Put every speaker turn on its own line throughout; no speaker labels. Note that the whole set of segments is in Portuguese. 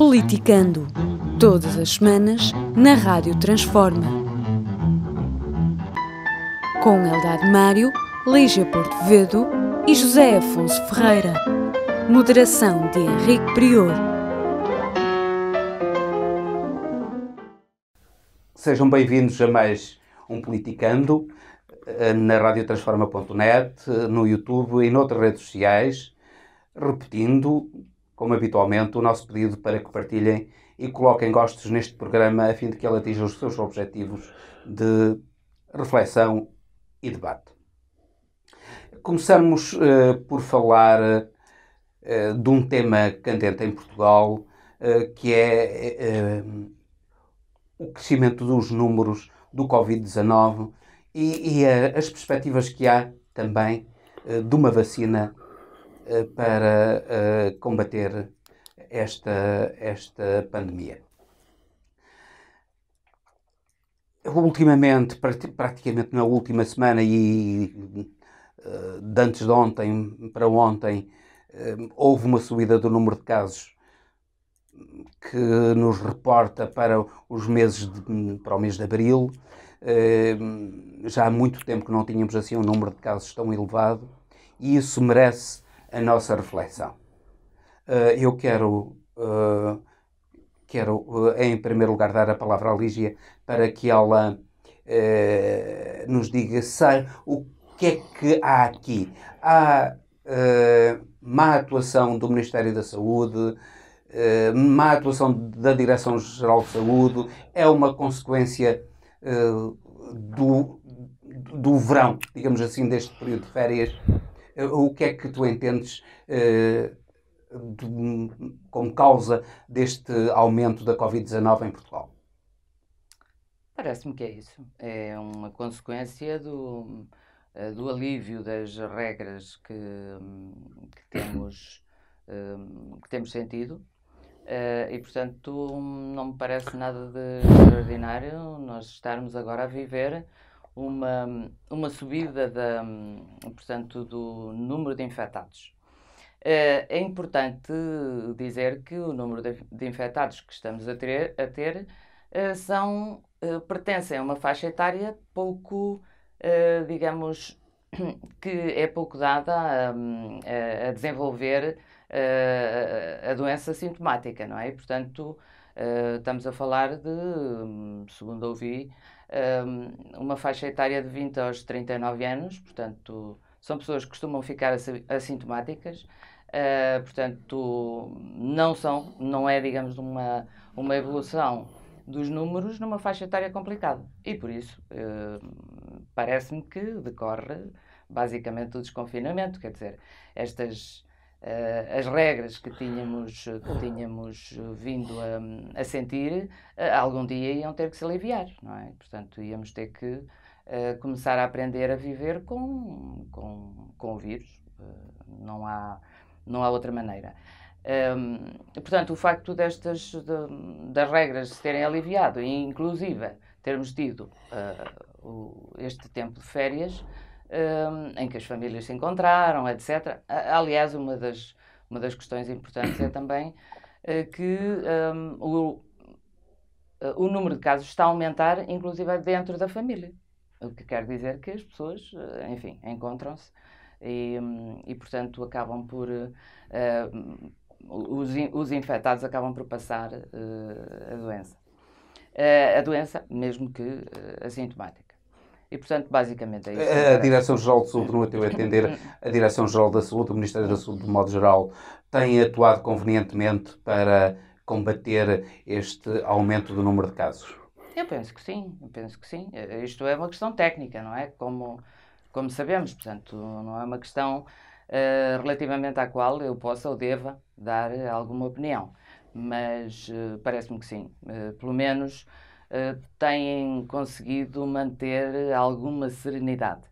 Politicando, todas as semanas, na Rádio Transforma. Com Eldad Mário, Lígia Portovedo e José Afonso Ferreira. Moderação de Henrique Prior.
Sejam bem-vindos a mais um Politicando eh, na radiotransforma.net, eh, no YouTube e noutras redes sociais, repetindo como habitualmente, o nosso pedido para que partilhem e coloquem gostos neste programa a fim de que ele atinja os seus objetivos de reflexão e debate. Começamos uh, por falar uh, de um tema candente em Portugal, uh, que é o crescimento dos números do Covid-19 e, e as perspectivas que há também de uma vacina para eh, combater esta, esta pandemia. Ultimamente, praticamente na última semana e eh, de antes de ontem para ontem, eh, houve uma subida do número de casos que nos reporta para os meses de, para o mês de abril. Já há muito tempo que não tínhamos assim um número de casos tão elevado e isso merece a nossa reflexão. Eh, eu quero, eh, quero eh, em primeiro lugar, dar a palavra à Lígia para que ela nos diga sei, o que é que há aqui. Há má atuação do Ministério da Saúde, má atuação da Direção-Geral de Saúde, é uma consequência do, do verão, digamos assim, deste período de férias o que é que tu entendes eh, de, como causa deste aumento da Covid-19 em Portugal?
Parece-me que é isso. É uma consequência do, eh, do alívio das regras que, hum, que temos, hum, que temos sentido. Eh, e, portanto, não me parece nada de extraordinário nós estarmos agora a viver uma, uma subida da, portanto, do número de infectados. Eh, é importante dizer que o número de infectados que estamos a ter, a ter eh, são, eh, pertencem a uma faixa etária pouco, digamos, que é pouco dada a, a desenvolver a doença sintomática, não é? E, portanto, estamos a falar de, hum, segundo ouvi, uma faixa etária de 20 aos 39 anos, portanto, são pessoas que costumam ficar assintomáticas, ah, portanto, não são, não é, digamos, uma, uma evolução dos números numa faixa etária complicada. E por isso, ah, parece-me que decorre basicamente o desconfinamento, quer dizer, estas eh, as regras que tínhamos, que tínhamos eh, vindo a, a, sentir, eh, algum dia iam ter que se aliviar, não é? Portanto, íamos ter que uh, começar a aprender a viver com, com, com o vírus. Uh, não, há, não há outra maneira. Um, ehm, portanto, o facto destas de, das regras se terem aliviado, e inclusive termos tido uh, o, este tempo de férias, um, em que as famílias se encontraram, etc. Aliás, uma das, uma das questões importantes é também uh, que um, o, uh, o número de casos está a aumentar, inclusive dentro da família. O que quer dizer que as pessoas, eh, enfim, encontram-se e, hum, e, portanto, acabam por. Uh, os, os infectados acabam por passar a doença. a doença, mesmo que assintomática. E, portanto, basicamente é isso. A Direção-Geral de Saúde, no teu entender, a Direção-Geral
da Saúde, o Ministério da Saúde, de modo geral, tem atuado convenientemente para combater este aumento do número de casos?
Eu penso que sim, eu penso que sim. Eh, isto é uma questão técnica, não é? Como, como sabemos, portanto, não é uma questão uh, relativamente à qual eu possa ou deva dar eh, alguma opinião. Mas uh, parece-me que sim. Uh, pelo menos eh, têm conseguido manter alguma serenidade.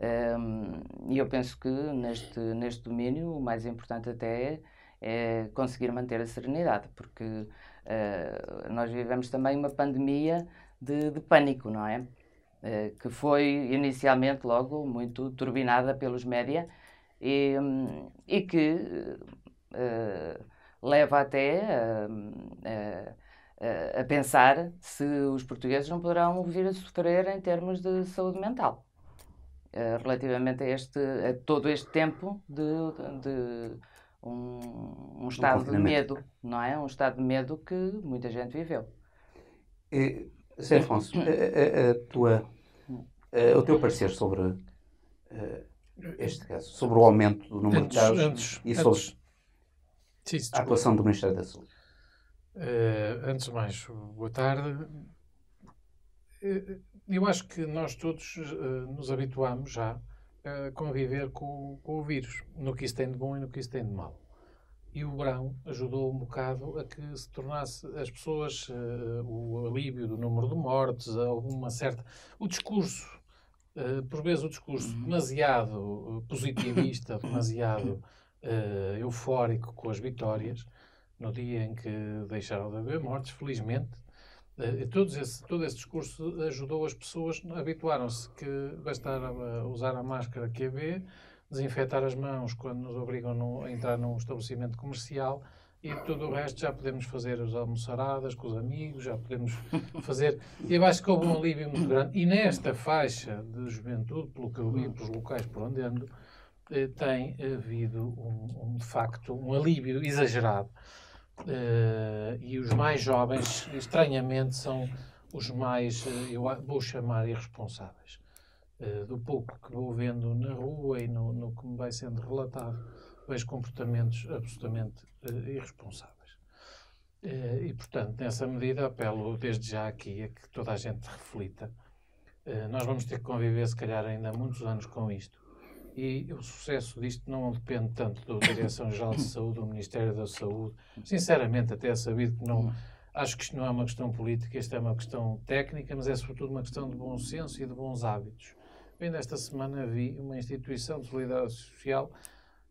Ehm, e eu penso que neste, neste domínio o mais importante até é, é conseguir manter a serenidade, porque eh, nós vivemos também uma pandemia de, de pânico, não é? Eh, que foi inicialmente logo muito turbinada pelos média e, e que leva até a, a pensar se os portugueses não poderão vir a sofrer em termos de saúde mental eh, relativamente a, este, a todo este tempo de, de um, um, estado um de medo, não é? Um estado de medo que muita gente viveu. E,
Sr. Afonso, a, a tua, a, o teu parecer sobre
eh, este caso, sobre o aumento do número antes, de casos antes, e sobre antes. a atuação do Ministério da Saúde? Uh, antes de mais, boa tarde. Eh, eu acho que nós todos uh, nos habituamos já a conviver com, com, o vírus, no que isso tem de bom e no que isso tem de mal. E o Brão ajudou um bocado a que se tornasse as pessoas o alívio do número de mortes, alguma certa. O discurso, por vezes, o discurso uhum. demasiado positivista, demasiado eufórico com as vitórias no dia em que deixaram de haver mortes, felizmente. Eh, todo esse, todo esse discurso ajudou as pessoas, habituaram-se que bastava eh, usar a máscara QB, desinfetar as mãos quando nos obrigam no, a entrar num estabelecimento comercial e tudo o resto já podemos fazer as almoçaradas com os amigos, já podemos fazer. Eu acho que houve um alívio muito grande. E nesta faixa de juventude, pelo que eu li, pelos locais por onde ando, eh, tem havido um, um de facto um alívio exagerado. Uh, e os mais jovens, estranhamente, são os mais, eh, eu vou chamar, irresponsáveis. Uh, do pouco que vou vendo na rua e no, no que me vai sendo relatado, vejo comportamentos absolutamente uh, irresponsáveis. E, portanto, nessa medida, apelo desde já aqui a que toda a gente reflita. Nós vamos ter que conviver, se calhar, ainda muitos anos com isto e o sucesso disto não depende tanto da Direção-Geral de Saúde, do Ministério da Saúde. Sinceramente, até é sabido que não. Hum. Acho que isto não é uma questão política, isto é uma questão técnica, mas é sobretudo uma questão de bom senso e de bons hábitos. bem esta semana vi uma instituição de solidariedade social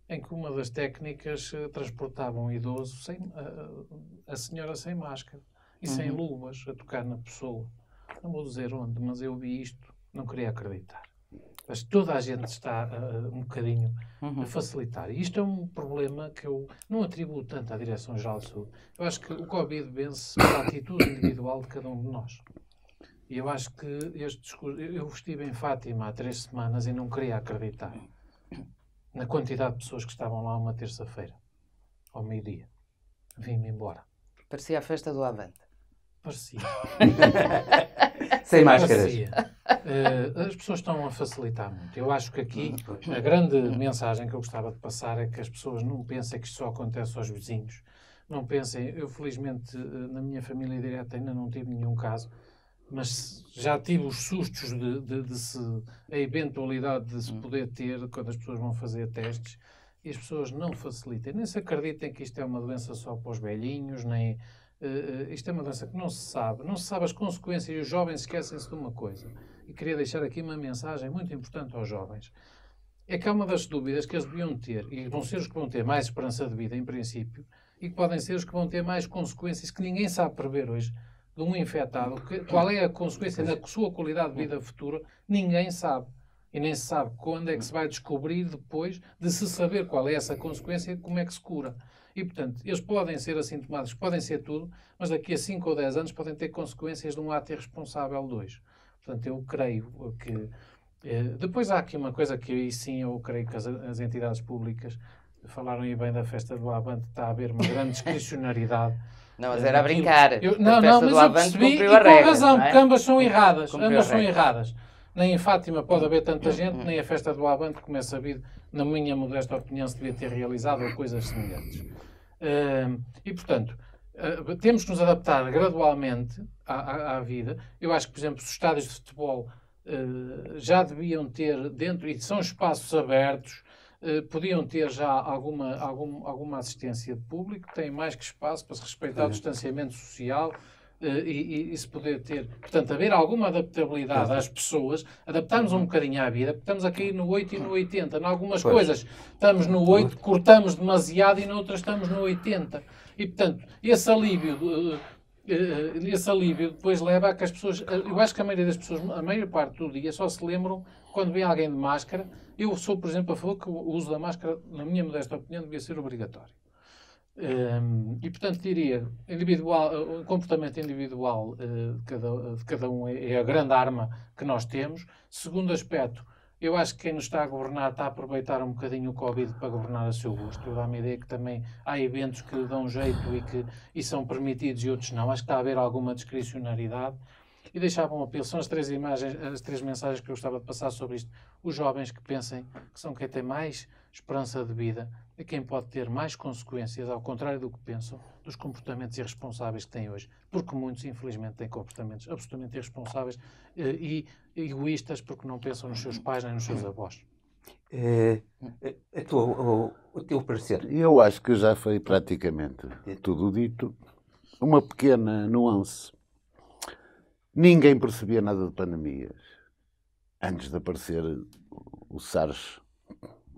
em que uma das técnicas eh, transportava um idoso, sem, a, eh, eh, a senhora sem máscara e uhum. sem luvas, a tocar na pessoa. Não vou dizer onde, mas eu vi isto, não queria acreditar mas toda a gente está uh, um bocadinho uhum. a facilitar. E isto é um problema que eu não atribuo tanto à Direção-Geral do Sul. Eu acho que o Covid vence pela atitude individual de cada um de nós. E eu acho que este discurso. Eu estive em Fátima há três semanas e não queria acreditar na quantidade de pessoas que estavam lá uma terça-feira, ao meio-dia.
Vim-me embora. Parecia a festa do Avante. Parecia.
Sem máscaras.
Uh, as pessoas estão a facilitar muito. Eu acho que aqui hum. a grande mensagem que eu gostava de passar é que as pessoas não pensem que isto só acontece aos vizinhos. Não pensem, eu felizmente eh, na minha família direta ainda não tive nenhum caso, mas já tive os sustos de, de, de se, a eventualidade de se hum. poder ter quando as pessoas vão fazer testes e as pessoas não facilitem. Nem se acreditem que isto é uma doença só para os velhinhos, nem Uh, isto é uma doença que não se sabe, não se sabe as consequências e os jovens esquecem-se de uma coisa. E queria deixar aqui uma mensagem muito importante aos jovens. É que há uma das dúvidas que eles deviam ter, e vão ser os que vão ter mais esperança de vida, em princípio, e que podem ser os que vão ter mais consequências que ninguém sabe prever hoje de um infectado. Que, qual é a consequência da sua qualidade de vida futura? Ninguém sabe. E nem se sabe quando é que se vai descobrir depois de se saber qual é essa consequência e como é que se cura. E, portanto, eles podem ser assintomados podem ser tudo, mas daqui a 5 ou 10 anos podem ter consequências de um ato irresponsável 2. Portanto, eu creio que. Eh, depois há aqui uma coisa que aí sim eu creio que as, as entidades públicas falaram aí bem da festa do Abante, está a haver uma grande discricionariedade. Não, mas eh, era a brincar. Eu, não, não, mas eu percebi e com regra, razão, é? porque ambas são erradas. Cumpriu ambas são erradas. Nem em Fátima pode haver tanta hum, gente, hum. nem a festa do Abante, como é sabido, na minha modesta opinião, se devia ter realizado ou coisas semelhantes. Hum, e, portanto, temos que nos adaptar gradualmente à, à, vida. Eu acho que, por exemplo, os estádios de futebol já deviam ter dentro, e são espaços abertos, podiam ter já alguma, alguma alguma assistência de público, têm mais que espaço para se respeitar o distanciamento social eh, e, e se poder ter. Portanto, haver alguma adaptabilidade às pessoas, adaptarmos um uhum. bocadinho à vida, porque estamos aqui no 8 e no 80. Uhum. Em algumas pois. coisas estamos no 8, uhum. cortamos demasiado e noutras estamos no 80. E, portanto, esse alívio. Eh, eh, esse alívio depois leva a que as pessoas, eu acho que a maioria das pessoas, a maior parte do dia, só se lembram quando vem alguém de máscara. Eu sou, por exemplo, a favor que o uso da máscara, na minha modesta opinião, devia ser obrigatório. Um, é. ehm, e portanto diria individual eh, o comportamento individual uh, de, cada, de, cada, um é, é a grande arma que nós temos segundo aspecto eu acho que quem nos está a governar está a aproveitar um bocadinho o Covid para governar a seu gosto. Eu dá-me a ideia que também há eventos que dão jeito e que e são permitidos e outros não. Acho que está a haver alguma discricionariedade. E deixava um apelo. São as três imagens, as três mensagens que eu gostava de passar sobre isto. Os jovens que pensem que são quem tem mais esperança de vida a é quem pode ter mais consequências, ao contrário do que pensam, dos comportamentos irresponsáveis que têm hoje. Porque muitos, infelizmente, têm comportamentos absolutamente irresponsáveis eh, e egoístas porque não pensam nos seus pais nem nos seus avós.
É, é, é tua, o, o teu parecer. Eu acho que já foi praticamente tudo dito. Uma pequena nuance. Ninguém percebia nada de pandemias antes de aparecer o SARS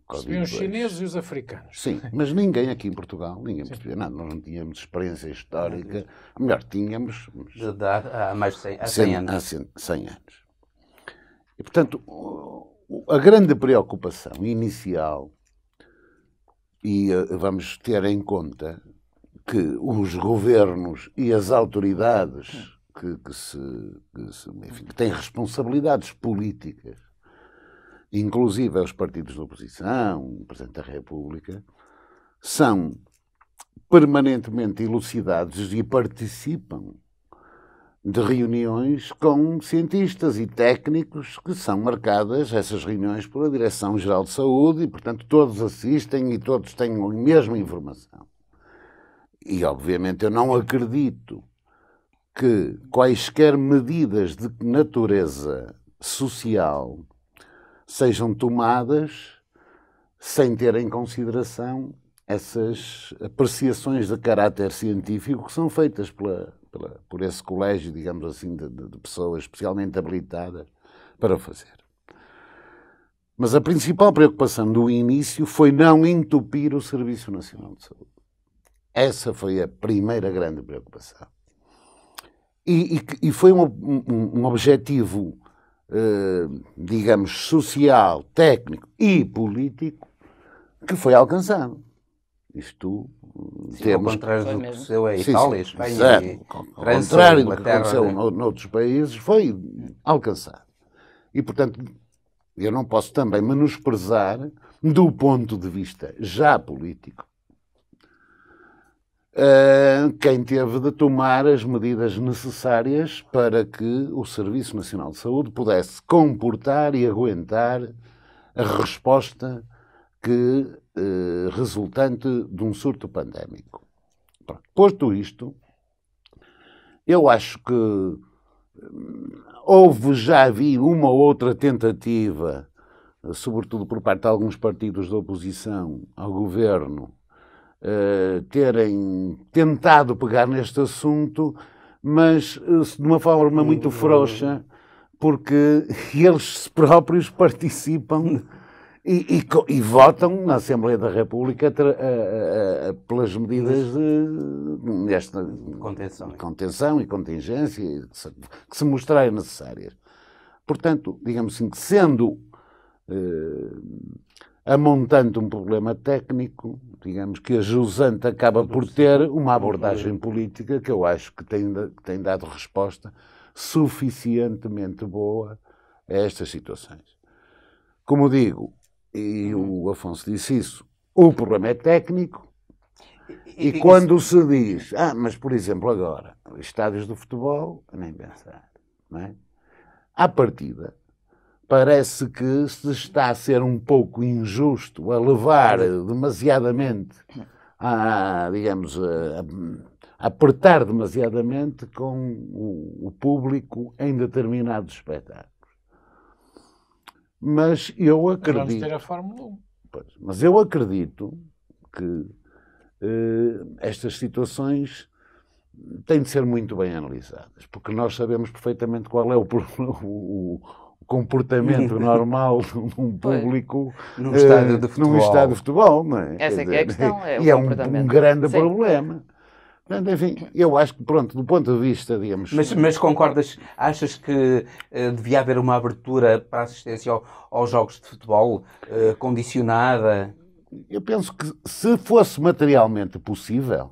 Covid. os chineses e
os africanos.
Sim, mas ninguém aqui em Portugal, ninguém percebia nada. Nós não tínhamos experiência histórica. Ou Melhor, tínhamos.
De
dar há mais de 100, 100, anos.
Há 100, 100 anos. E, portanto, a grande preocupação inicial, e eh, vamos ter em conta que os governos e as autoridades que, que se, que se enfim, que têm responsabilidades políticas inclusive aos partidos da oposição, o Presidente da República, são permanentemente elucidados e participam de reuniões com cientistas e técnicos que são marcadas, essas reuniões, pela Direção-Geral de Saúde e, portanto, todos assistem e todos têm a mesma informação. E, obviamente, eu não acredito que quaisquer medidas de natureza social sejam tomadas sem ter em consideração essas apreciações de caráter científico que são feitas pela, pela, por esse colégio, digamos assim, de, de pessoas especialmente habilitadas para fazer. Mas a principal preocupação do início foi não entupir o Serviço Nacional de Saúde. Essa foi a primeira grande preocupação. E, e, e foi um, um, um objetivo eh, digamos, social, técnico e político que foi alcançado. Isto eh, Sim, temos. Ao contrário do que aconteceu em né? Itália, Espanha, e... ao contrário do que aconteceu noutros países, foi alcançado. E, portanto, eu não posso também menosprezar, do ponto de vista já político, ah, quem teve de tomar as medidas necessárias para que o Serviço Nacional de Saúde pudesse comportar e aguentar a resposta que ah, resultante de um surto pandémico. Posto isto, eu acho que hum, houve, já vi uma ou outra tentativa, ah, sobretudo por parte de alguns partidos da oposição ao governo, eh, terem tentado pegar neste assunto, mas eh, de uma forma muito é frouxa, porque eles próprios participam e, e, e votam na Assembleia da República a, a, a, pelas medidas de desta, contenção. contenção e contingência que se, que se mostrarem necessárias. Portanto, digamos assim, que sendo Uh, amontando um problema técnico, digamos que a jusante acaba por ter uma abordagem política que eu acho que tem, tem dado resposta suficientemente boa a estas situações. Como digo, e o Afonso disse isso, o problema é técnico, e, e quando isso... se diz, ah, mas por exemplo agora, estádios do futebol, nem pensar, não é? À partida, parece que se está a ser um pouco injusto a levar demasiadamente a, digamos, a, a apertar demasiadamente com o, o público em determinados espetáculos. Mas eu acredito. Mas vamos ter a
Fórmula 1.
Pois, mas eu acredito que eh, estas situações têm de ser muito bem analisadas, porque nós sabemos perfeitamente qual é o, o, comportamento normal de um público num estado estádio de eh, futebol. Num estádio de futebol não é? Essa é que é a questão. É e é um, um grande Sim. problema. Portanto, enfim, eu acho que, pronto, do ponto de vista, digamos. Mas, mas concordas, achas
que uh, devia haver uma abertura para assistência ao, aos jogos de futebol uh,
condicionada? Eu penso que se fosse materialmente possível,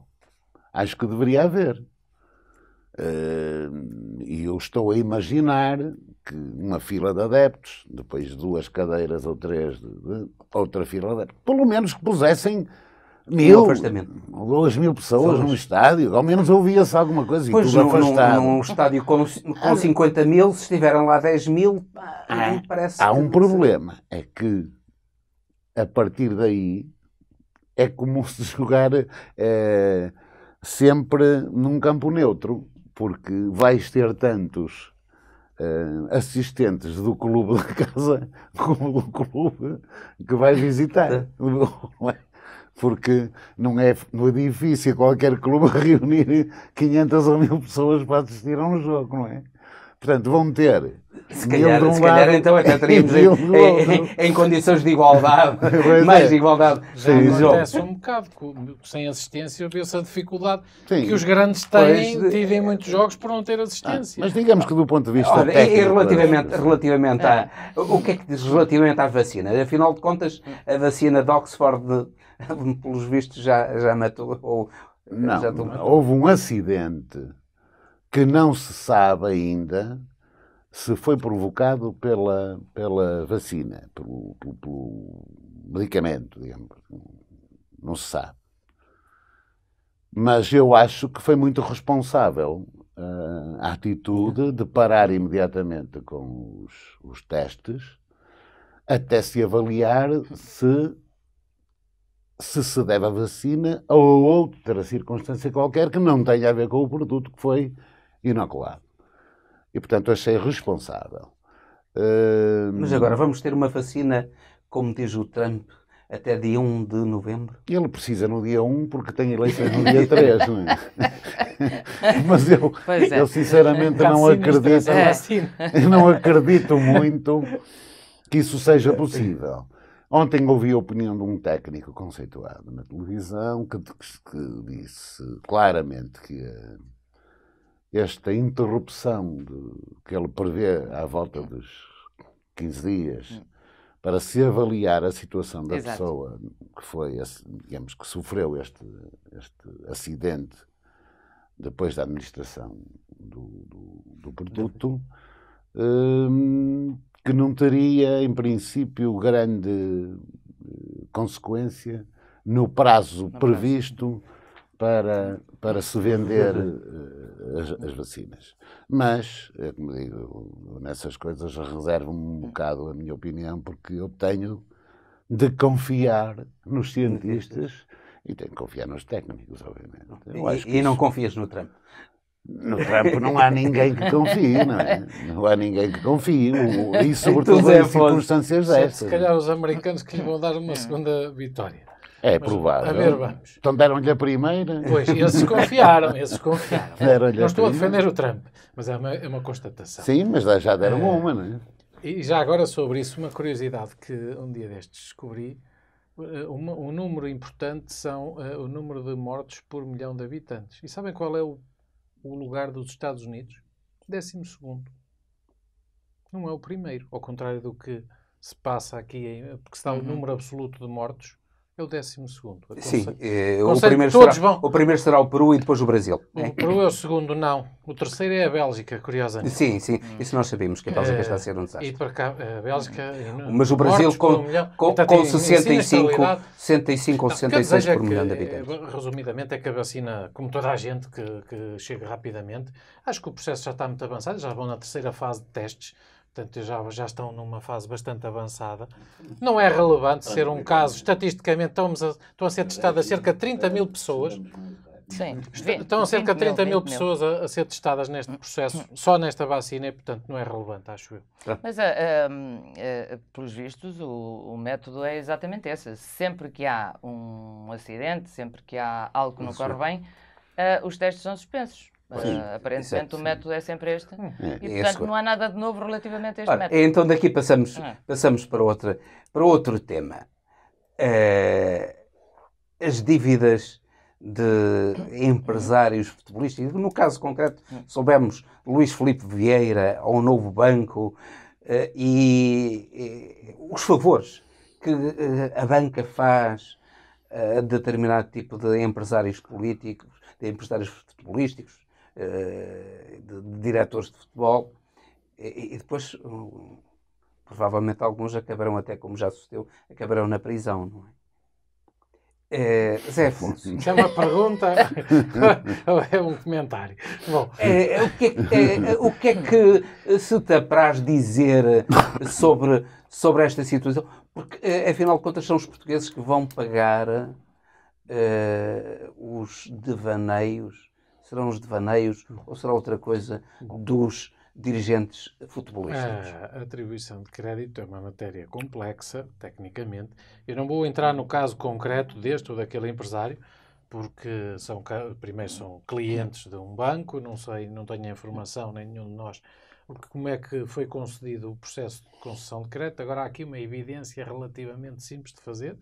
acho que deveria haver. E eu estou a imaginar que uma fila de adeptos, depois duas cadeiras ou três, de, de, outra fila de adeptos, pelo menos que pusessem mil ou duas mil pessoas num estádio, ao menos ouvia-se alguma coisa pois e tudo num, afastado. Num, num estádio com, com 50
ah, mil, se estiveram lá 10 mil, há, ah, parece... Há um
problema, é que a partir daí é como se jogar é, sempre num campo neutro porque vais ter tantos uh, assistentes do clube da casa como do clube que vais visitar. É. É? porque não é, não é difícil qualquer clube reunir 500 ou 1000 pessoas para assistir a um jogo, não é? Portanto, vão ter se calhar, um se calhar lado, então até então. teríamos em, em, em, condições de igualdade, é. mais de igualdade. Já acontece um
bocado, sem assistência viu-se dificuldade
Sim. que os grandes têm, pois,
tive em muitos jogos por não ter assistência.
Ah, mas digamos que do ponto de
vista Ora, técnico... E relativamente, relativamente a... O que é que diz relativamente à vacina? Afinal de contas, a vacina de Oxford, pelos vistos, já, já matou... Ou, não, já
houve um acidente que não se sabe ainda se foi provocado pela, pela vacina, pelo, pelo, pelo medicamento, digamos. Não se sabe. Mas eu acho que foi muito responsável uh, a atitude de parar imediatamente com os, os testes até se avaliar se se se deve à vacina ou a outra circunstância qualquer que não tenha a ver com o produto que foi inoculado e, portanto, achei responsável. Mas agora vamos
ter uma vacina, como diz o Trump, até dia 1 de novembro? Ele precisa no dia 1 porque tem eleições no dia 3, não é? Mas eu, é. eu sinceramente não acredito,
não acredito muito que isso seja possível. Ontem ouvi a opinião de um técnico conceituado na televisão que, que disse claramente que esta interrupção de, que ele prevê à volta dos 15 dias hum. para se avaliar a situação da Exato. pessoa que foi, digamos, que sofreu este, este acidente depois da administração do, do, do produto, hum, que não teria, em princípio, grande eh, consequência no prazo previsto para, para se vender eh, as, as vacinas. Mas, é como digo, nessas coisas reservo-me um bocado a minha opinião, porque eu tenho de confiar nos cientistas e tenho que confiar nos técnicos, obviamente. E, e não confias no Trump? No Trump não há ninguém que confie, não é? Não há ninguém que confie, e sobretudo é em circunstâncias destas. Se é? calhar
os americanos que lhe vão dar uma segunda vitória. É mas, provável. A ver,
vamos. Então deram-lhe a primeira. Pois, eles
confiaram, eles confiaram. não estou a, defender o Trump, mas é uma, é uma constatação. Sim, mas já deram é, uma, não é? E já agora sobre isso, uma curiosidade que um dia destes descobri, eh, um um número importante são uh, o número de mortos por milhão de habitantes. E sabem qual é o, o lugar dos Estados Unidos? Décimo segundo. Não é o primeiro, ao contrário do que se passa aqui, porque se dá o uhum. número absoluto de mortos, é o décimo segundo. Sim, eh, o, primeiro será, vão... o
primeiro será o Peru e depois o Brasil. O né?
Peru é o segundo, não. O terceiro é a Bélgica, curiosamente. Sim, sim, isso nós sabemos que a Bélgica está a ser um desastre. Eh, e para cá, a eh, Bélgica. Mas o Brasil com, um milhão, com, então, com, com 65, 65 ou 66 por milhão de habitantes. Resumidamente, é que a vacina, como toda a gente, que, que chega rapidamente, acho que o processo já está muito avançado, já vão na terceira fase de testes portanto já, já estão numa fase bastante avançada. Uhum. Não é relevante ser um uhum. caso, estatisticamente estamos a, estão a ser testadas cerca de 30 mil pessoas. Sim,
estão a cerca de 30 mil, pessoas
a, a, ser testadas neste processo, uhum. só nesta vacina, e portanto não é relevante, acho eu.
Ah. Mas, uh, uh, pelos vistos, o, o, método é exatamente esse. Sempre que há um acidente, sempre que há algo que não corre eh, bem, os testes são suspensos. Mas Sim, ah, é aparentemente o método é sempre este. É, e, é portanto, é não há nada de novo relativamente a este Ora, método. Então, daqui passamos, é.
passamos para, outra, para outro tema. Uh, as dívidas de empresários futebolísticos, No caso concreto, hum. soubemos Luís Felipe Vieira ao Novo Banco uh, e, e, os favores que uh, a banca faz a determinado tipo de empresários políticos, de empresários futebolísticos, eh, de, diretores de futebol, e, e depois, hum, provavelmente alguns acabarão até, como já sucedeu, acabarão na prisão, não é?
É, Zé Afonso. Se é uma pergunta
ou é um comentário? Bom. É, é o, que é, que, é, é, o que é que se te apraz dizer sobre, sobre esta situação?
Porque, eh, afinal
de contas, são os portugueses que vão pagar os devaneios serão os devaneios ou será outra coisa dos dirigentes
futebolistas? A atribuição de crédito é uma matéria complexa, tecnicamente. Eu não vou entrar no caso concreto deste ou daquele empresário, porque são, primeiro são clientes de um banco, não sei, não tenho informação, nem nenhum de nós, como é que foi concedido o processo de concessão de crédito. Agora há aqui uma evidência relativamente simples de fazer,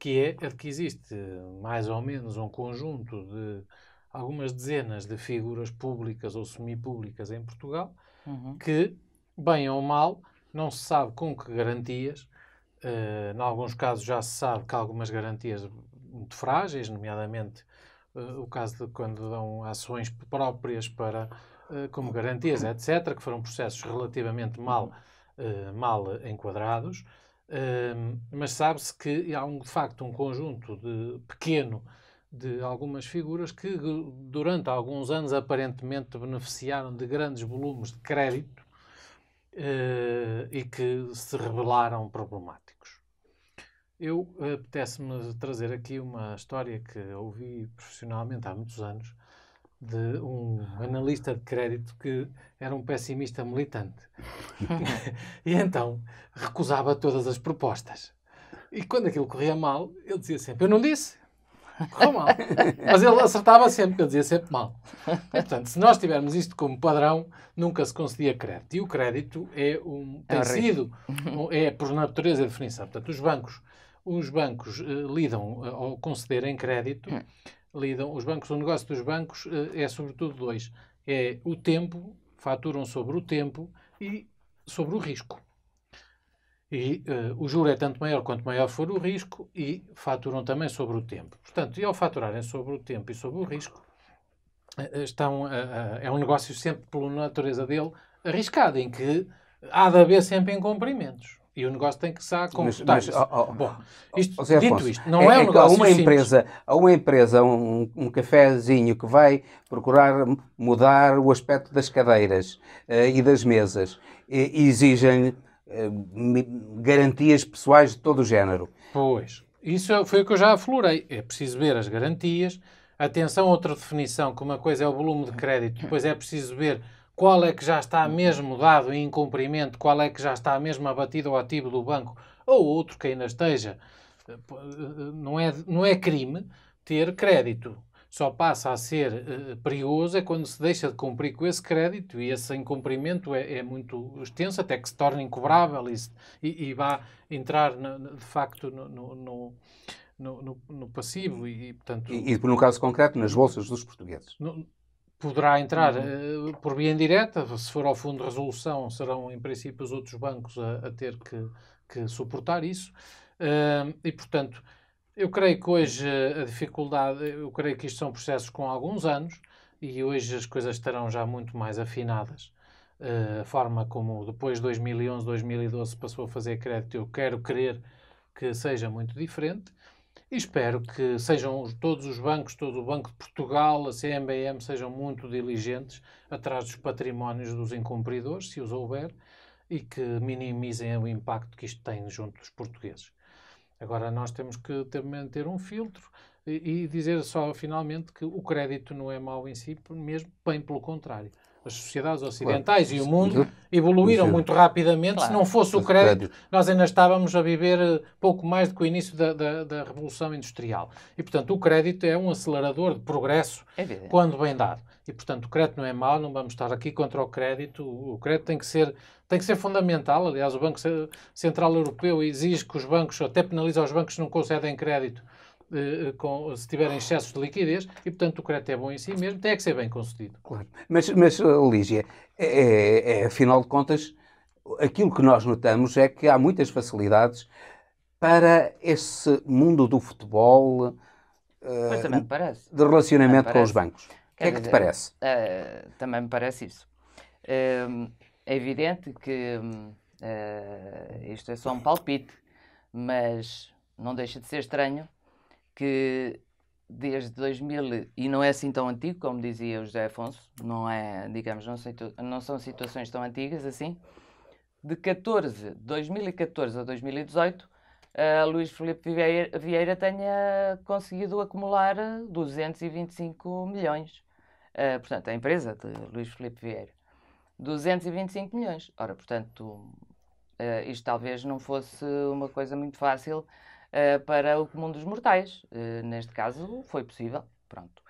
que é a de que existe mais ou menos um conjunto de algumas dezenas de figuras públicas ou semipúblicas em Portugal uhum. que, bem ou mal, não se sabe com que garantias. Uh, em alguns casos já se sabe que há algumas garantias muito frágeis, nomeadamente uh, o caso de quando dão ações próprias para uh, como garantias, etc., que foram processos relativamente mal, uh, mal enquadrados. mas sabe-se que há um, de facto um conjunto de pequeno de algumas figuras que durante alguns anos aparentemente beneficiaram de grandes volumes de crédito uh, e que se revelaram problemáticos. Eu uh, apetece-me trazer aqui uma história que ouvi profissionalmente há muitos anos de um analista de crédito que era um pessimista militante. e então recusava todas as propostas. E quando aquilo corria mal, ele dizia sempre: Eu não disse, Correu mal. Mas ele acertava sempre, ele dizia sempre mal. Portanto, se nós tivermos isto como padrão, nunca se concedia crédito. E o crédito é um, é tem é sido, uhum. é por natureza a definição. Portanto, os bancos, os bancos uh, lidam uh, ao concederem crédito, hum. lidam, os bancos, o negócio dos bancos uh, é sobretudo dois. É o tempo, faturam sobre o tempo e sobre o risco. E uh, o juro é tanto maior quanto maior for o risco e faturam também sobre o tempo. Portanto, e ao faturarem sobre o tempo e sobre o risco, eh, eh, estão, uh, uh, é um negócio sempre, pela natureza dele, arriscado, em que há de haver sempre incumprimentos. E o negócio tem que se comportar. Mas, oh, oh, Bom, isto, dito isto, não é, é um negócio uma empresa,
A uma empresa, um, um cafezinho que vai procurar mudar o aspecto das cadeiras uh, e das mesas, exigem eh, garantias pessoais de todo o género.
Pois, isso foi o que eu já aflorei. É preciso ver as garantias. Atenção, outra definição, que uma coisa é o volume de crédito, depois é preciso ver qual é que já está mesmo dado em cumprimento, qual é que já está mesmo abatido ao ativo do banco, ou outro que ainda esteja. Eh, eh, não é, não é crime ter crédito só passa a ser uh, perigoso é quando se deixa de cumprir com esse crédito e esse incumprimento é, é muito extenso, até que se torne incobrável e, e, e vá entrar, de facto, no, no, no, no passivo. E, portanto, e, e, no caso
concreto, nas bolsas dos
portugueses. No, poderá entrar uhum. uh, por via indireta, se for ao fundo de resolução, serão em princípio os outros bancos a, a ter que, que, suportar isso. Uh, e portanto, eu creio que hoje eh, a dificuldade, eh, eu creio que isto são processos com alguns anos e hoje as coisas estarão já muito mais afinadas. Uh, a forma como depois de 2011, 2012 passou a fazer crédito, eu quero crer que seja muito diferente e espero que sejam todos os bancos, todo o Banco de Portugal, a CMBM, sejam muito diligentes atrás dos patrimónios dos incumpridores, se os houver, e que minimizem o impacto que isto tem junto dos portugueses. Agora, nós temos que manter um filtro e, e dizer só finalmente que o crédito não é mau em si, mesmo bem pelo contrário as sociedades ocidentais claro. e o mundo evoluíram Sim. muito rapidamente. Claro. Se não fosse o crédito, nós ainda estávamos a viver eh, pouco mais do que o início da, da, da Revolução Industrial. E, portanto, o crédito é um acelerador de progresso é quando bem dado. E, portanto, o crédito não é mau, não vamos estar aqui contra o crédito. O crédito tem que ser, tem que ser fundamental. Aliás, o Banco Central Europeu exige que os bancos, até penaliza os bancos que não concedem crédito eh, eh, com, se tiverem excessos de liquidez e, portanto, o crédito é bom em si mesmo, tem que ser bem concedido. Claro.
Mas, mas eh, Lígia, é, é, é, afinal de contas, aquilo que nós notamos é que há muitas facilidades para esse mundo do futebol também uh, parece. de relacionamento parece. com os bancos. O que é que te parece?
Uh, também me parece isso. Uh, é evidente que isto é só um palpite, mas não deixa de ser estranho que desde 2000, e não é assim tão antigo, como dizia o José Afonso, não é, digamos, não, situ, não são situações tão antigas assim, de 14, 2014 a 2018, uh, eh, Luís Filipe Vieira, Vieira tenha conseguido acumular 225 milhões. Uh, portanto, a empresa de Luís Filipe Vieira. 225 milhões. Ora, portanto, uh, isto talvez não fosse uma coisa muito fácil uh, para o comum dos mortais. Uh, neste caso, foi possível. Pronto.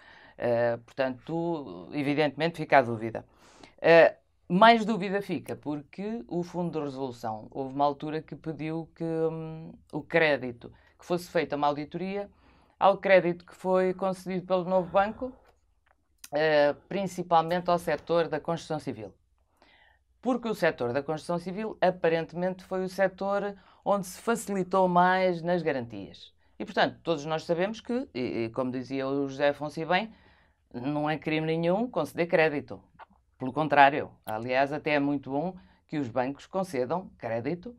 Eh, portanto, evidentemente, fica a dúvida. mais dúvida fica, porque o Fundo de Resolução, houve uma altura que pediu que um, o crédito, que fosse feita uma auditoria ao crédito que foi concedido pelo novo banco, principalmente ao setor da construção civil porque o setor da construção civil aparentemente foi o setor onde se facilitou mais nas garantias. E, portanto, todos nós sabemos que, e, e, como dizia o José Afonso bem, não é crime nenhum conceder crédito. Pelo contrário, aliás, até é muito bom que os bancos concedam crédito uh,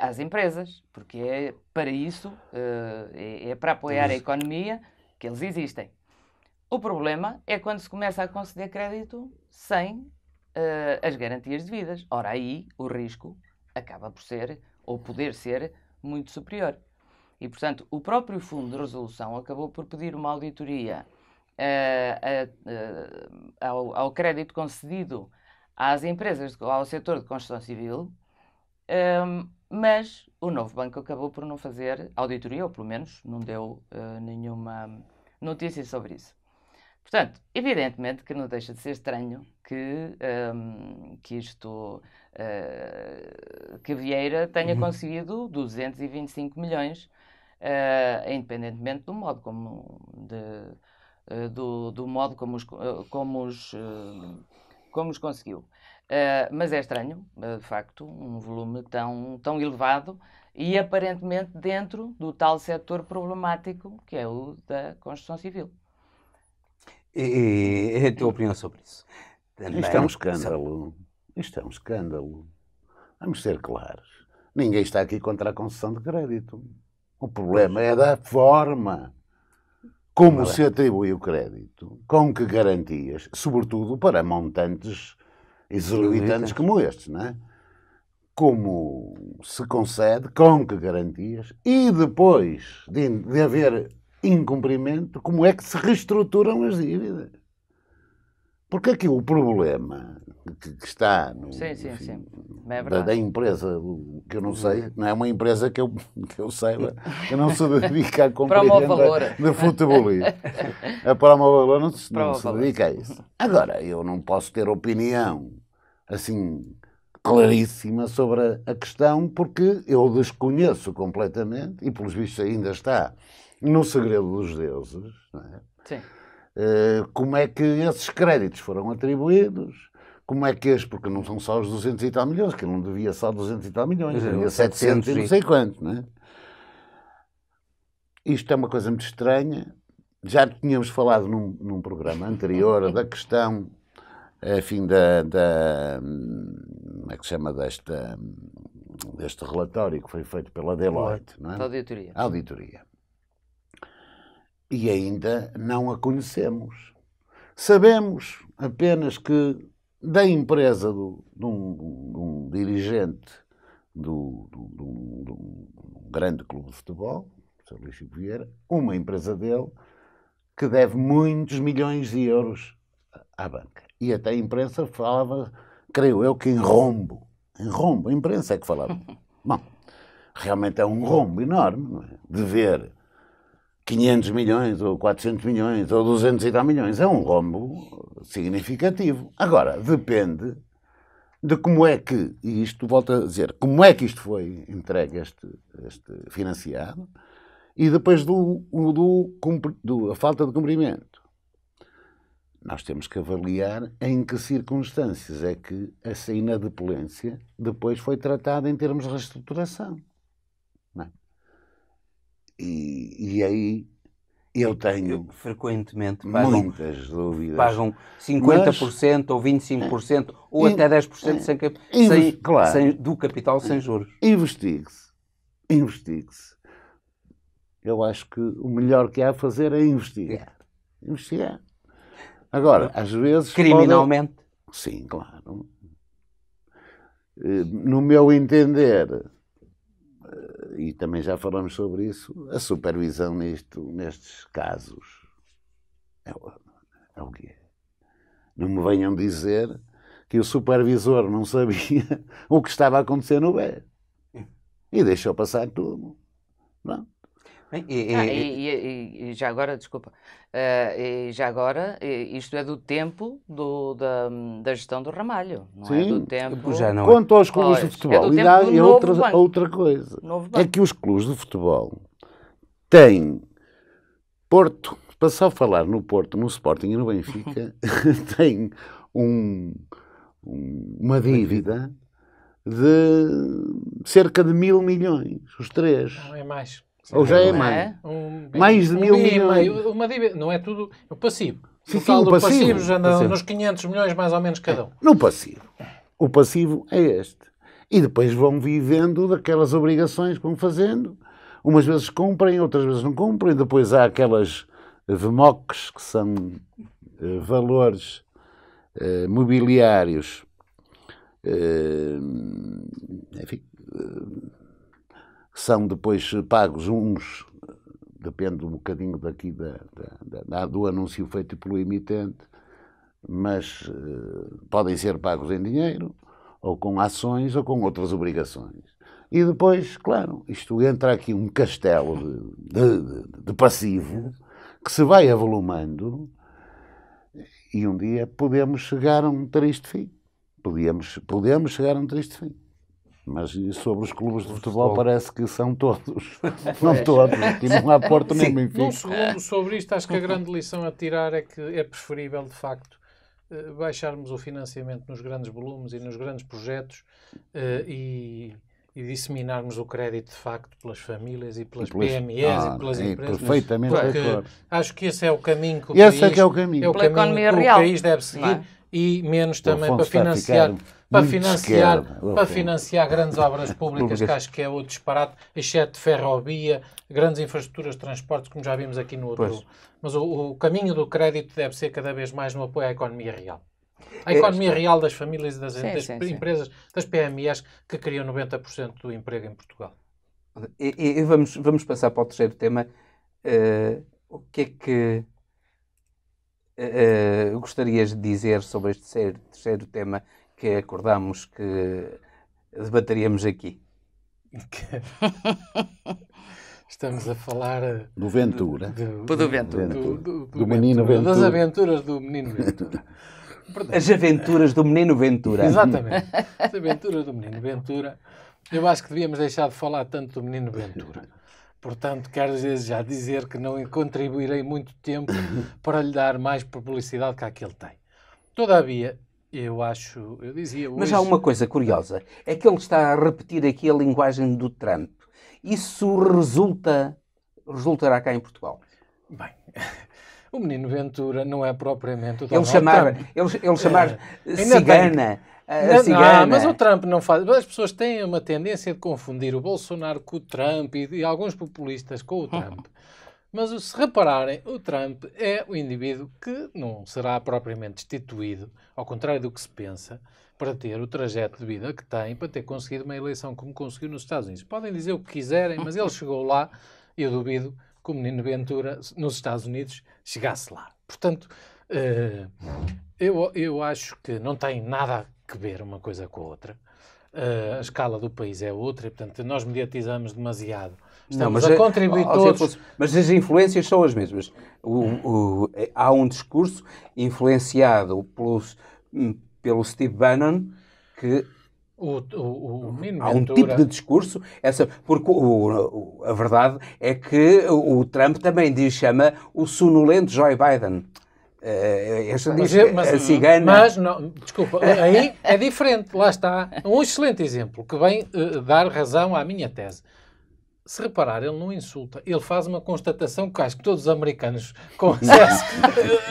às empresas, porque é para isso, uh, é, é para apoiar a economia que eles existem. O problema é quando se começa a conceder crédito sem uh, as garantias devidas. Ora, aí o risco acaba por ser, ou poder ser, muito superior. E, portanto, o próprio Fundo de Resolução acabou por pedir uma auditoria uh, uh, ao, ao, crédito concedido às empresas, ao setor de construção civil, um, ehm, mas o novo banco acabou por não fazer auditoria, ou pelo menos não deu eh, nenhuma notícia sobre isso. Portanto, evidentemente que não deixa de ser estranho que, um, que isto, uh, que Vieira tenha uhum. conseguido 225 milhões, uh, independentemente do modo como, de, uh, do, do, modo como os, como os, como os conseguiu. mas é estranho, de facto, um volume tão, tão elevado e aparentemente dentro do tal setor problemático que é o da construção civil.
E, e a tua opinião sobre isso? Também, Isto é um escândalo. Isto é um escândalo. Vamos ser claros. Ninguém está aqui contra a concessão de crédito. O problema é da forma como é? se atribui o crédito, com que garantias, sobretudo para montantes exorbitantes como estes, não é? Como se concede, com que garantias, e depois de, de haver incumprimento, como é que se reestruturam as dívidas. Porque aqui o problema que, está no,
sim, sim, enfim, sim. É da, da,
empresa, que eu não sei, uhum. não é uma empresa que eu, que eu saiba, que não se dedica a compreender de futebolista. A Promovalor não, se, não se dedica a isso. Agora, eu não posso ter opinião assim claríssima sobre a questão, porque eu desconheço completamente, e pelos vistos ainda está no Segredo dos Deuses, é? Eh, como é que esses créditos foram atribuídos, como é que este, porque não são só os 200 e tal milhões, que não devia só 200 e tal milhões, é, devia 700 e não sei quanto, não é? Isto é uma coisa muito estranha. Já tínhamos falado num, num programa anterior da questão, afim da, da, Como é que se chama desta, deste relatório que foi feito pela Deloitte, não é? Da auditoria. A auditoria e ainda não a conhecemos. Sabemos apenas que da empresa do, de, um, de um dirigente do, de um grande clube de futebol, Sr. Luís Vieira, uma empresa dele, que deve muitos milhões de euros à banca. E até a imprensa falava, creio eu, que em rombo. Em rombo, a imprensa é que falava. Bom, realmente é um rombo enorme, não é? De ver 500 milhões, ou 400 milhões, ou 200 e tal milhões. É um rombo significativo. Agora, depende de como é que, e isto volto a dizer, como é que isto foi entregue, este, este financiado, e depois do, do, do, a falta de cumprimento. Nós temos que avaliar em que circunstâncias é que essa inadepolência depois foi tratada em termos de reestruturação. E, e aí eu tenho frequentemente pagam, muitas dúvidas. Pagam 50%
mas, ou 25% ou até 10% sem, é, in, sem, claro, sem, do capital sem juros.
Investigue-se. Investigue-se. Eu acho que o melhor que há a fazer é investigar. É. Investigar. Agora, às vezes. Criminalmente. Pode... Sim, claro. Eh, no meu entender, e também já falamos sobre isso, a supervisão nisto, nestes casos é o, é o que é. Não me venham dizer que o supervisor não sabia o que estava a acontecer no BES e deixou passar tudo. Não? É?
e, ah, e, e, já agora, desculpa, uh, já agora, isto é do tempo do, da, da, gestão do Ramalho, não sim, é do tempo... Já não Quanto é. aos clubes pois, de é futebol, é e dá, é outra, banco.
outra coisa, é que os clubes de futebol têm Porto, para só falar no Porto, no Sporting e no Benfica, têm um, um, uma dívida de cerca de mil milhões, os três. Não, é
mais. Ou já é, é mais? Um, mais de um mil milhões. Uma, dívida, não é tudo. O passivo. Sim, sim, o passivo, passivo já passivo. nos 500 milhões, mais ou menos, cada um.
No passivo. O passivo é este. E depois vão vivendo daquelas obrigações que vão fazendo. Umas vezes cumprem, outras vezes não cumprem. Depois há aquelas VMOCs, que são eh, valores eh, mobiliários. Eh, enfim eh, são depois eh, pagos uns, eh, depende um bocadinho daqui da, da, do anúncio feito pelo emitente, mas uh, podem ser pagos em dinheiro, ou com ações, ou com outras obrigações. E depois, claro, isto entra aqui um castelo de, de, de passivo que se vai avolumando e um dia podemos chegar a um triste fim. Podíamos, podemos chegar a um triste fim. Mas sobre os clubes de futebol parece que são todos. não todos. E não há Porto nem Benfica. Num segundo
sobre isto, acho que a uhum. grande lição a tirar é que é preferível, de facto, eh, baixarmos o financiamento nos grandes volumes e nos grandes projetos eh, e, e disseminarmos o crédito, de facto, pelas famílias e pelas, e pelas PMEs ah, e pelas é, empresas. Perfeitamente porque Acho que esse é o caminho que o esse é país, é que é o caminho. É o caminho que o país deve seguir é? e menos também para financiar... Ficar para financiar, para financiar grandes obras públicas, que acho que é outro disparate, exceto ferrovia, grandes infraestruturas de transportes, como já vimos aqui no outro. Pois. Mas o, o caminho do crédito deve ser cada vez mais no apoio à economia real. A é, economia é. real das famílias e das, sim, das sim, empresas, sim. das PMEs, que criam 90% do emprego em Portugal.
E, e, vamos, vamos passar para o terceiro tema. Uh, o que é que uh, gostarias de dizer sobre este terceiro, terceiro tema que acordámos que
debateríamos aqui.
Estamos a falar
do Ventura. Do, do, do Ventura. Do, do, do menino Ventura. Das
aventuras do menino Ventura.
As aventuras do menino Ventura. Exatamente.
As aventuras do menino Ventura. Eu acho que devíamos deixar de falar tanto do menino Ventura. Portanto, quero já dizer que não contribuirei muito tempo para lhe dar mais publicidade que aquele tem. Todavia, eu acho, eu dizia hoje... Mas há uma
coisa curiosa, é que ele está a repetir aqui a linguagem do Trump. Isso resulta,
resultará cá em Portugal? Bem, o menino Ventura não é propriamente o Donald ele chamar, Trump. Ele, ele chamar é, cigana... Tem... Não, mas o Trump não faz. As pessoas têm uma tendência de confundir o Bolsonaro com o Trump e, e alguns populistas com o hum. Trump. Mas se repararem, o Trump é o indivíduo que não será propriamente destituído, ao contrário do que se pensa, para ter o trajeto de vida que tem, para ter conseguido uma eleição como conseguiu nos Estados Unidos. Podem dizer o que quiserem, mas ele chegou lá, eu duvido que o menino Ventura, nos Estados Unidos, chegasse lá. Portanto, eh, eu, eu acho que não tem nada a ver uma coisa com a outra. Eh, a escala do país é outra e, portanto, nós mediatizamos demasiado Estamos não, mas a é- contribuir todos.
mas as influências são as mesmas. O, o, é, há um discurso influenciado pelos, hum, pelo Steve Bannon que
o, o, o Há um tipo de
discurso, essa, porque o, a verdade é que o, Trump também diz, chama o sonolento Joe Biden. Uh, esta mas, mas, a cigana. Mas,
não, desculpa, aí é diferente, lá está. Um excelente exemplo que vem uh, dar razão à minha tese se reparar, ele não insulta, ele faz uma constatação que acho que todos os americanos com acesso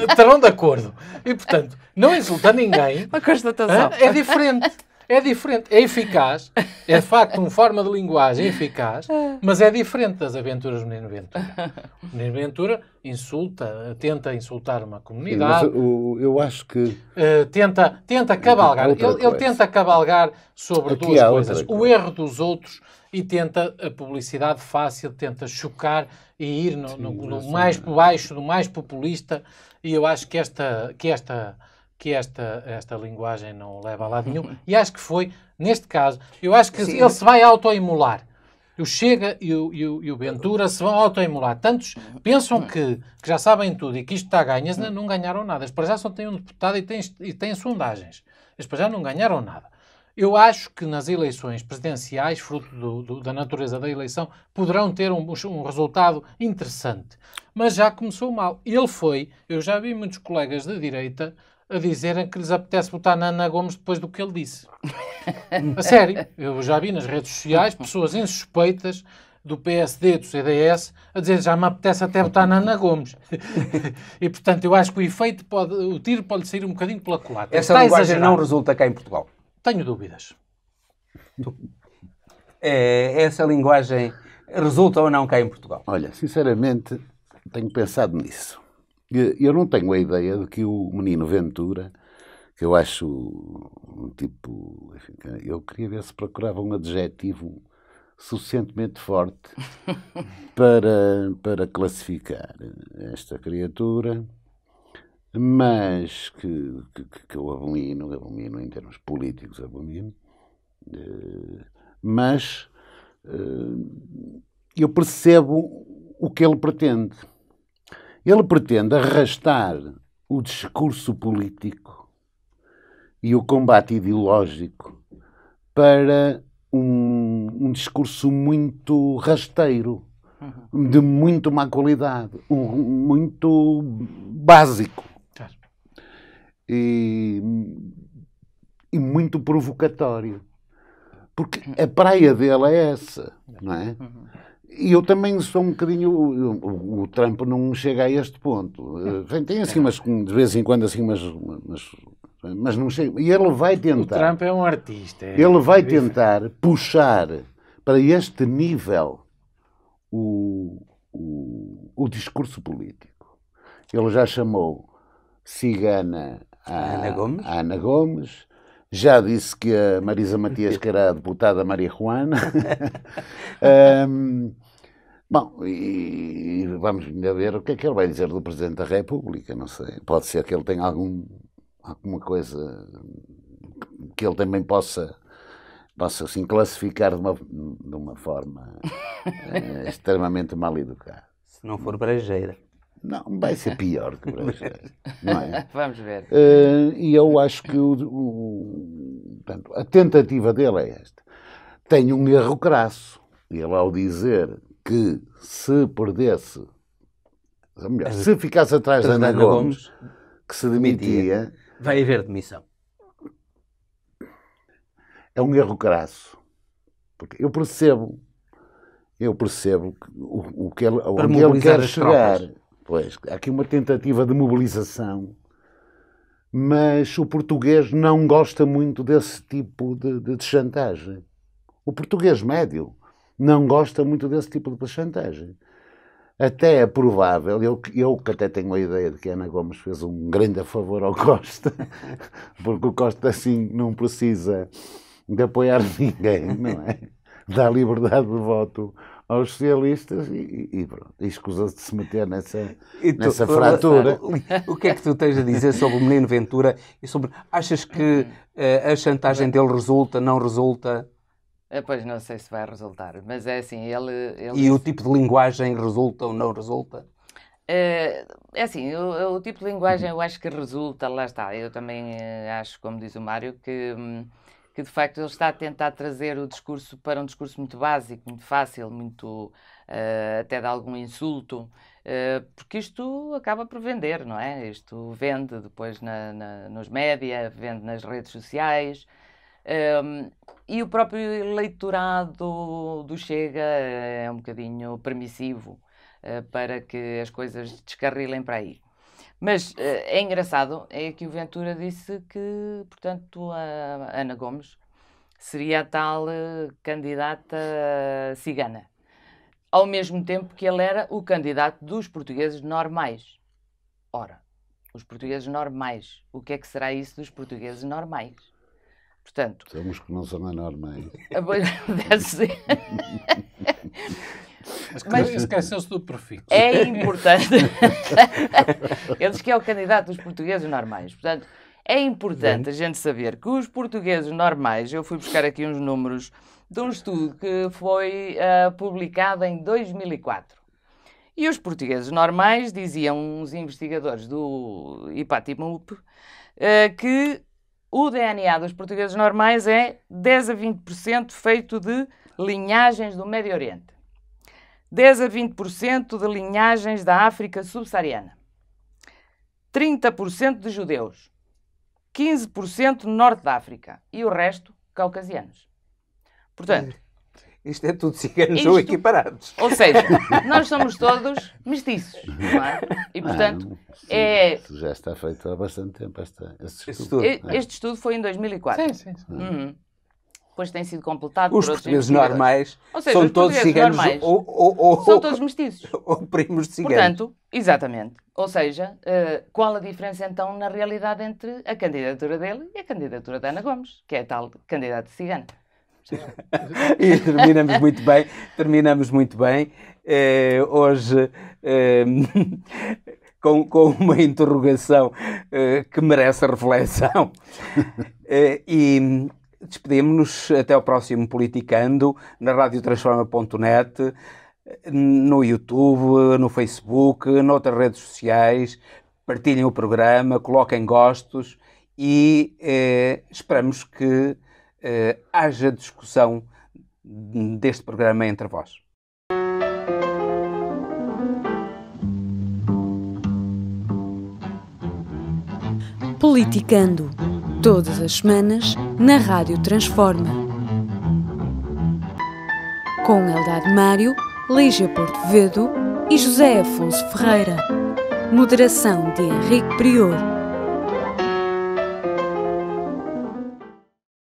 estarão eh, de acordo. E, portanto, não insulta ninguém. Uma constatação. É diferente. É diferente, é eficaz, é de facto uma forma de linguagem eficaz, mas é diferente das aventuras do Menino Ventura. O Menino Ventura insulta, tenta insultar uma comunidade. Sim, mas
o, eu acho que.
Uh, tenta, tenta cabalgar. Ele, ele, tenta cabalgar sobre Aqui duas coisas: coisa. o erro dos outros e tenta a publicidade fácil, tenta chocar e ir no, Sim, no, é. no mais por baixo, do mais populista. E eu acho que esta. Que esta que esta, esta linguagem não leva a lado nenhum. E acho que foi, neste caso, eu acho que Sim. ele se vai autoimular. O Chega e o, e o, e o Ventura se vão autoimular. Tantos pensam hum. que, que, já sabem tudo e que isto está a ganhas, não, né, não ganharam nada. Eles para já só têm um deputado e têm, e têm sondagens. Eles para já não ganharam nada. Eu acho que nas eleições presidenciais, fruto do, do, da natureza da eleição, poderão ter um, um, resultado interessante. Mas já começou mal. Ele foi, eu já vi muitos colegas da direita a dizerem que lhes apetece botar na Ana Gomes depois do que ele disse. a sério, eu já vi nas redes sociais pessoas insuspeitas do PSD, do CDS, a dizer já me apetece até botar na Ana Gomes. e portanto, eu acho que o efeito pode, o tiro pode sair um bocadinho pela culata. Essa Está linguagem exagerado. não resulta cá em Portugal. Tenho dúvidas.
É, essa linguagem resulta ou não cá em Portugal? Olha, sinceramente, tenho pensado nisso. Eh, eu não tenho a ideia de que o menino Ventura, que eu acho um tipo. Enfim, eu queria ver se procurava um adjetivo suficientemente forte para, para classificar esta criatura, mas que, que, que eu abomino, abomino em termos políticos, abomino, eh, mas eh, eu percebo o que ele pretende ele pretende arrastar o discurso político e o combate ideológico para um, um discurso muito rasteiro, uhum. de muito má qualidade, um, muito básico e, e muito provocatório. Porque uhum. a praia dele é essa, não é? Uhum. E eu também sou um bocadinho. O, o, Trump não chega a este ponto. Tem, eh, tem assim, mas de vez em quando, assim, mas. mas mas não chega. E ele vai tentar. O
Trump é um artista. É ele vai tentar
puxar para este nível o, o, o discurso político. Ele já chamou cigana a Ana Gomes. A Ana Gomes já disse que a Marisa Matias que era a deputada Maria Juana. um, Bom, e vamos ainda ver o que é que ele vai dizer do Presidente da República, não sei. Pode ser que ele tenha algum, alguma coisa que ele também possa, possa assim, classificar de uma, de uma forma eh, extremamente mal educada. Se
não for brejeira.
Não, vai ser pior que brejeira, não é? Vamos ver. Uh, e eu acho que o, o, portanto, a tentativa dele é esta. Tem um erro crasso. Ele, ao dizer que se perdesse, ou melhor, se ficasse atrás da Ana Gomes, Gomes, que se demitia.
Vai haver demissão.
É um erro crasso. Porque eu percebo, eu percebo o, o que ele, onde ele quer chegar. Tropas. Pois, há aqui uma tentativa de mobilização mas o português não gosta muito desse tipo de, de, de, chantagem. O português médio não gosta muito desse tipo de chantagem. Até é provável, eu, eu que até tenho a ideia de que Ana Gomes fez um grande favor ao Costa, porque o Costa assim não precisa de apoiar ninguém, não é? Dá liberdade de voto aos socialistas e, e, pronto, e escusa-se de se meter nessa, tu, nessa ah, ah, fratura.
O que é que tu tens a dizer sobre o menino Ventura e sobre. Achas que uh, a chantagem dele resulta, não
resulta? Eh, pois não sei se vai resultar, mas é assim, ele. ele... E o
tipo de linguagem resulta ou não resulta?
Eh, é assim, o, o tipo de linguagem uhum. eu acho que resulta, lá está. Eu também eh, acho, como diz o Mário, que, hum, que de facto ele está a tentar trazer o discurso para um discurso muito básico, muito fácil, muito uh, até de algum insulto, uh, porque isto acaba por vender, não é? Isto vende depois na, na, nos média, vende nas redes sociais. Um, e o próprio eleitorado do Chega eh, é um bocadinho permissivo uh, para que as coisas descarrilem para aí. Mas uh, é engraçado, é que o Ventura disse que, portanto, a Ana Gomes seria a tal uh, candidata cigana, ao mesmo tempo que ele era o candidato dos portugueses normais. Ora, os portugueses normais, o que é que será isso dos portugueses normais?
Portanto, Temos que não são a norma
ah, Deve ser. Mas esqueceu-se do prefixo. É importante. Ele diz que é o candidato dos portugueses normais. Portanto, é importante Bem. a gente saber que os portugueses normais, eu fui buscar aqui uns números de um estudo que foi uh, publicado em 2004. E os portugueses normais, diziam uns investigadores do IPATIMUP, uh, ah, que o DNA dos portugueses normais é 10 a 20% feito de linhagens do Médio Oriente, 10 a 20% de linhagens da África subsaariana, 30% de judeus, 15% norte da África e o resto caucasianos.
Portanto, isto é tudo ciganos ou equiparados. Ou seja, nós
somos todos mestiços, não é? E ah, portanto, ah, sim, é...
já está feito há bastante tempo esta, este estudo. Este estudo, é? este
estudo foi em 2004. Sim, sim. sim. Uhum. Depois tem sido completado os por outros portugueses normais seja, são os todos ciganos normais ou, ou, ou, são todos mestiços ou primos de ciganos. Portanto, exatamente. Ou seja, eh, qual a diferença então na realidade entre a candidatura dele e a candidatura da Ana Gomes, que é a tal candidata cigana?
e terminamos muito bem, terminamos muito bem. Eh, hoje eh, com, com uma interrogação eh, que merece reflexão. Eh, e despedimos-nos até ao próximo Politicando na radiotransforma.net, no YouTube, no Facebook, noutras redes sociais. Partilhem o programa, coloquem gostos e eh, esperamos que uh, haja discussão deste programa entre vós.
Politicando, todas as semanas, na Rádio Transforma. Com Eldad Mário, Lígia Portovedo e José Afonso Ferreira. Moderação de Henrique Prior.